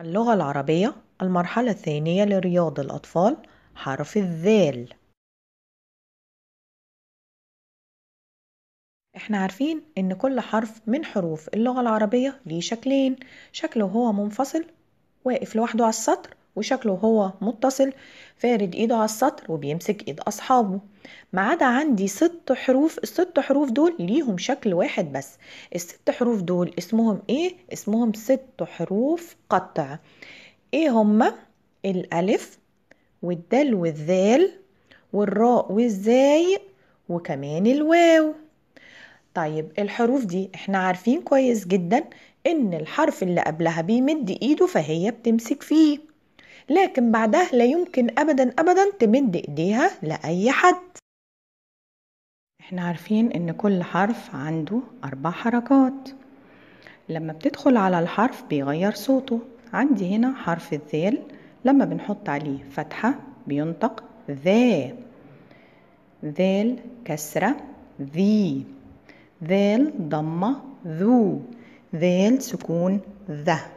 اللغة العربية المرحلة الثانية لرياض الأطفال حرف الذال احنا عارفين ان كل حرف من حروف اللغة العربية ليه شكلين شكل وهو منفصل واقف لوحده على السطر وشكله هو متصل فارد ايده على السطر وبيمسك ايد اصحابه ما عدا عندي ست حروف الست حروف دول ليهم شكل واحد بس الست حروف دول اسمهم ايه اسمهم ست حروف قطع ايه هما الالف والدال والذال والراء والزاي وكمان الواو طيب الحروف دي احنا عارفين كويس جدا ان الحرف اللي قبلها بيمد ايده فهي بتمسك فيه لكن بعدها لا يمكن أبدا أبدا تمد إيديها لأي حد احنا عارفين ان كل حرف عنده أربع حركات لما بتدخل على الحرف بيغير صوته عندي هنا حرف الذال لما بنحط عليه فتحة بينطق ذا ذال كسرة ذي ذال ضمة ذو ذال سكون ذه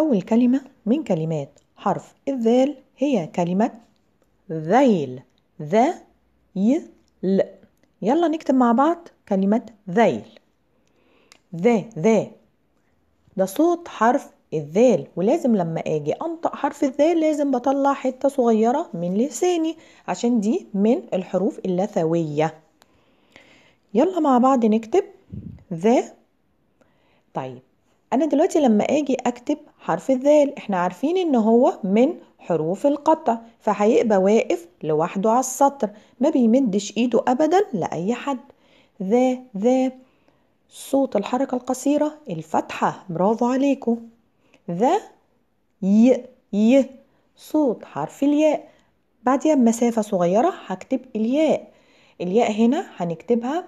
أول كلمة من كلمات حرف الذال هي كلمة ذيل ذا ي ل يلا نكتب مع بعض كلمة ذيل ذا ذا ده صوت حرف الذال ولازم لما اجي انطق حرف الذال لازم بطلع حته صغيره من لساني عشان دي من الحروف اللثويه يلا مع بعض نكتب ذا طيب انا دلوقتي لما اجي اكتب حرف الذال احنا عارفين ان هو من حروف القطع فهيبقى واقف لوحده على السطر ما بيمدش ايده ابدا لاي حد ذا ذا صوت الحركة القصيرة الفتحة برافو عليكم ذا ي ي صوت حرف الياء بعديها بمسافة صغيرة هكتب الياء الياء هنا هنكتبها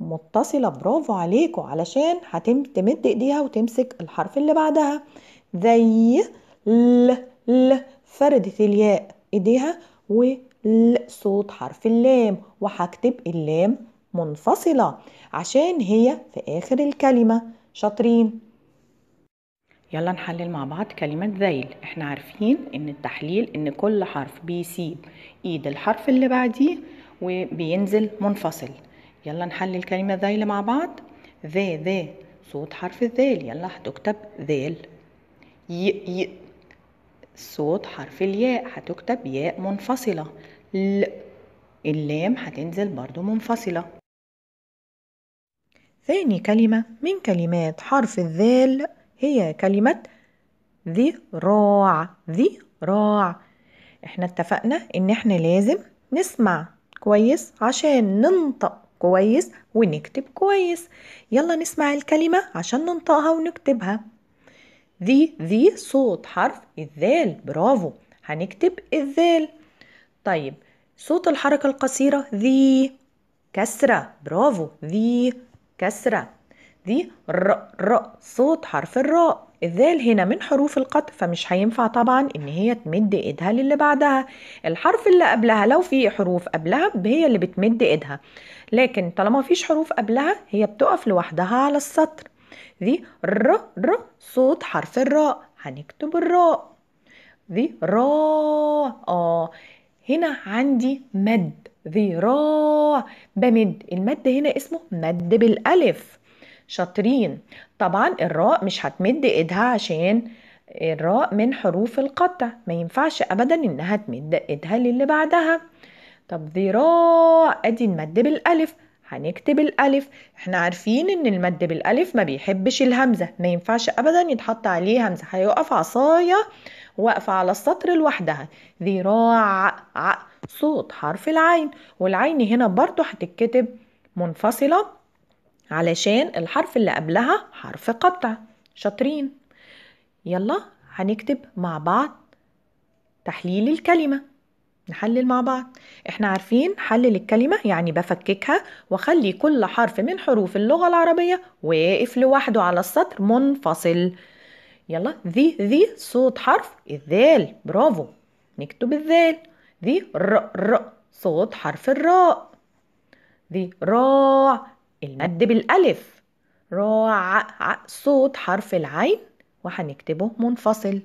متصلة برافو عليكو علشان هتمد ايديها وتمسك الحرف اللي بعدها زي ل ل فردت الياء ايديها ول صوت حرف اللام وهكتب اللام منفصلة عشان هي في آخر الكلمة شاطرين يلا نحلل مع بعض كلمة ذيل احنا عارفين ان التحليل ان كل حرف بيسيب ايد الحرف اللي بعديه وبينزل منفصل يلا نحلل الكلمة ذيل مع بعض ذي ذي صوت حرف الذيل يلا هتكتب ذيل ي ي صوت حرف الياء هتكتب ياء منفصلة ل اللام هتنزل برضو منفصلة ثاني كلمة من كلمات حرف الذال هي كلمة ذراع ذراع احنا اتفقنا ان احنا لازم نسمع كويس عشان ننطق كويس ونكتب كويس يلا نسمع الكلمة عشان ننطقها ونكتبها ذي ذي صوت حرف الذال برافو هنكتب الذال طيب صوت الحركة القصيرة ذي كسرة برافو ذي كسرة ذي ر ر صوت حرف الراء الذال هنا من حروف القط فمش هينفع طبعا ان هي تمد ايدها للي بعدها الحرف اللي قبلها لو في حروف قبلها هي اللي بتمد ايدها لكن طالما مفيش حروف قبلها هي بتقف لوحدها على السطر دي ر ر صوت حرف الراء هنكتب الراء ذي را اه هنا عندي مد ذي را بمد المد هنا اسمه مد بالالف شاطرين طبعا الراء مش هتمد ايدها عشان الراء من حروف القطع ما ينفعش ابدا انها تمد ايدها للي بعدها طب ذراع ادي المد بالالف هنكتب الالف احنا عارفين ان المد بالالف ما بيحبش الهمزه ما ينفعش ابدا يتحط عليه همزه هيقف عصايه واقفه على السطر لوحدها ذراع صوت حرف العين والعين هنا برضو هتتكتب منفصله علشان الحرف اللي قبلها حرف قطع شاطرين يلا هنكتب مع بعض تحليل الكلمة نحلل مع بعض احنا عارفين حلل الكلمة يعني بفككها واخلي كل حرف من حروف اللغة العربية واقف لوحده على السطر منفصل يلا ذي ذي صوت حرف الذال برافو نكتب الذال ذي ر ر صوت حرف الراء ذي راع المد بالألف راع صوت حرف العين وهنكتبه منفصل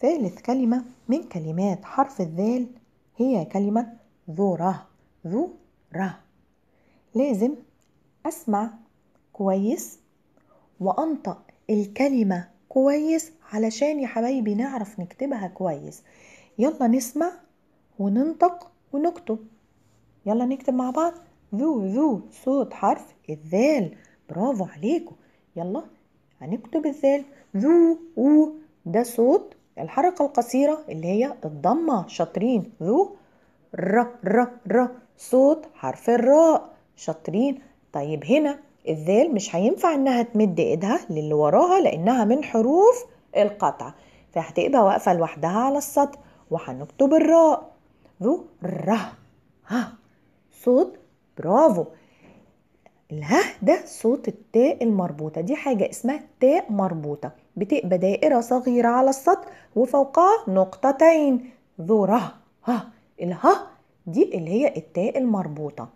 ثالث كلمة من كلمات حرف الذال هي كلمة ذره ذو ره لازم أسمع كويس وأنطق الكلمة كويس علشان يا حبايبي نعرف نكتبها كويس يلا نسمع وننطق ونكتب يلا نكتب مع بعض ذو ذو صوت حرف الذال برافو عليكم يلا هنكتب الذال ذو و ده صوت الحركة القصيرة اللي هي الضمة شاطرين ذو ر ر ر صوت حرف الراء شاطرين طيب هنا الذال مش هينفع انها تمد ايدها للي وراها لانها من حروف القطع فهتبقى واقفة لوحدها على السطر وهنكتب الراء ذو ر ها صوت برافو اله ده صوت التاء المربوطة دي حاجة اسمها تاء مربوطة بتبقى دائرة صغيرة على السطر وفوقها نقطتين ذره ها الها دي اللي هي التاء المربوطة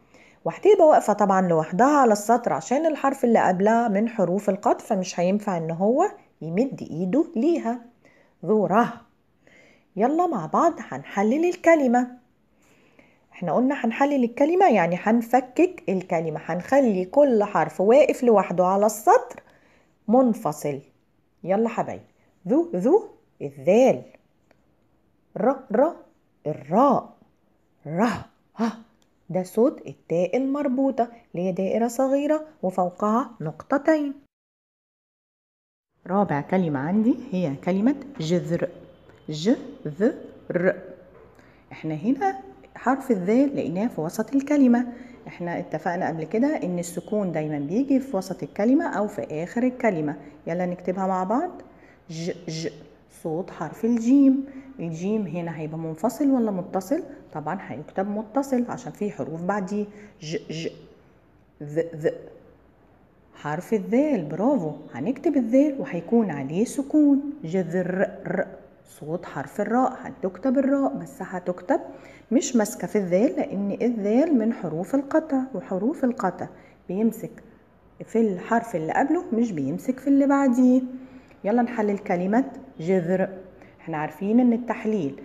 وهتبقى واقفة طبعا لوحدها على السطر عشان الحرف اللي قبلها من حروف القط فمش هينفع ان هو يمد ايده ليها ذره يلا مع بعض هنحلل الكلمه احنا قلنا هنحلل الكلمة يعني هنفكك الكلمة هنخلي كل حرف واقف لوحده على السطر منفصل يلا حبايبي ذو ذو الذال ر ر الراء ره ها ده صوت التاء المربوطة اللي هي دائرة صغيرة وفوقها نقطتين رابع كلمة عندي هي كلمة جذر جذر احنا هنا حرف الذال لقيناه في وسط الكلمة احنا اتفقنا قبل كده ان السكون دايما بيجي في وسط الكلمة او في اخر الكلمة يلا نكتبها مع بعض ج ج صوت حرف الجيم الجيم هنا هيبقى منفصل ولا متصل طبعا هيكتب متصل عشان فيه حروف بعديه ج ج ذ ذ حرف الذال برافو هنكتب الذال وهيكون عليه سكون جذر ر صوت حرف الراء هتكتب الراء بس هتكتب مش ماسكه في الذال لان الذال من حروف القطع وحروف القطع بيمسك في الحرف اللي قبله مش بيمسك في اللي بعديه يلا نحلل كلمه جذر احنا عارفين ان التحليل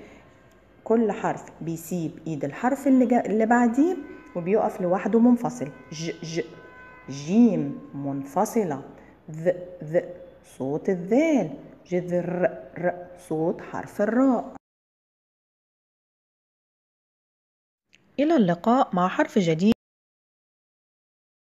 كل حرف بيسيب ايد الحرف اللي, اللي بعديه وبيقف لوحده منفصل ج ج جيم منفصله ذ ذ صوت الذال جذر ر صوت حرف الراء إلى اللقاء مع حرف جديد